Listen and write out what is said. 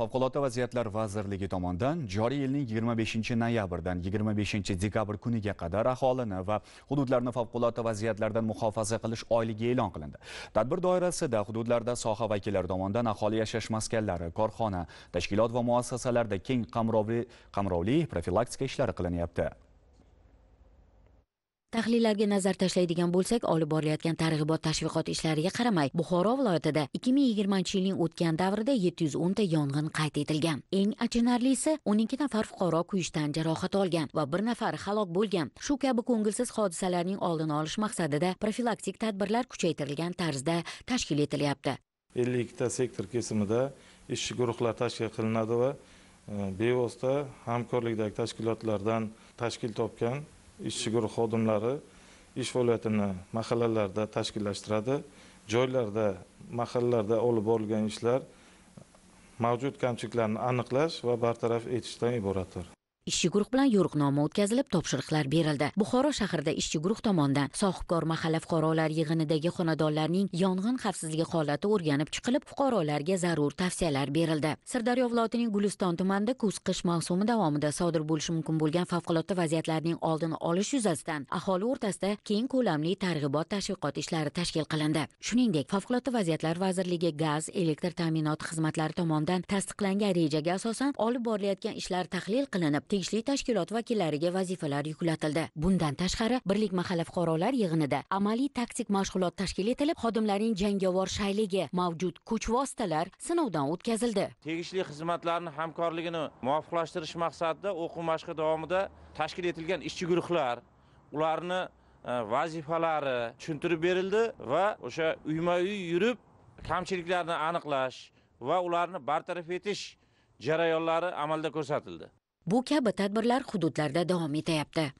favqulodda vaziyatlar vazirligi tomonidan joriy yilning 25 noyabrdan 25 dekabr kuniga qadar aholini va hududlarni favqulodda vaziyatlardan muhofaza qilish oyligi e'lon qilindi tadbir doirasida hududlarda soha vakillari tomonidan aholi yashash maskanlari korxona tashkilot va muassasalarda keng qamrovli qamrovli profilaktika ishlari qilinyapti tahlillarga nazar tashlaydigan bo'lsak olib borilayotgan targ'ibot tashviqot ishlariga qaramay buxoro viloyatida ikki ming yigirmanchi yilning o'tgan davrida yetti yuz o'nta yong'in qayd etilgan eng achinarlisi o'n ikki nafar fuqaro kuyishdan jarohat olgan va bir nafari halok bo'lgan shu kabi ko'ngilsiz hodisalarning oldini olish maqsadida profilaktik tadbirlar kuchaytirilgan tarzda tashkil etilyapti ellik ikkita sektor kesimida ishchi guruhlar tashkil qilinadi va e, bevosita hamkorlikdagi tashkilotlardan tashkil topgan ishchi guruh xodimlari ish faoliyatini mahallalarda tashkillashtiradi joylarda mahallalarda olib borilgan ishlar mavjud kamchiliklarni aniqlash va bartaraf etishdan iboratdir ishchi guruh bilan yo'riqnoma o'tkazilib topshiriqlar berildi buxoro shahrida ishchi guruh tomonidan sohibkor mahalla fuqarolar yig'inidagi xonadonlarning yong'in xavfsizligi holati o'rganib chiqilib fuqarolarga zarur tavsiyalar berildi sirdaryo viloyatining guliston tumanida kuz qish mavsumi davomida sodir bo'lishi mumkin bo'lgan favqulodda vaziyatlarning oldini olish yuzasidan aholi o'rtasida keng ko'lamli targ'ibot tashviqot ishlari tashkil qilindi shuningdek favqulodda vaziyatlar vazirligi gaz elektr ta'minoti xizmatlari tomonidan tasdiqlangan rejaga asosan olib borilayotgan ishlar tahlil qilinib tegishli tashkilot vakillariga vazifalar yuklatildi bundan tashqari birlik mahalla fuqarolar yig'inida amaliy taktik mashg'ulot tashkil etilib xodimlarning jangovar shayligi mavjud kuch vositalar sinovdan o'tkazildi tegishli xizmatlarni hamkorligini muvofiqlashtirish maqsadida o'quv mashqi davomida tashkil etilgan ishchi guruhlar ularni e, vazifalari tushuntirib berildi va o'sha uyma uy yurib kamchiliklarni aniqlash va ularni bartaraf etish jarayonlari amalda ko'rsatildi bu kabi tadbirlar hududlarda davom etayapti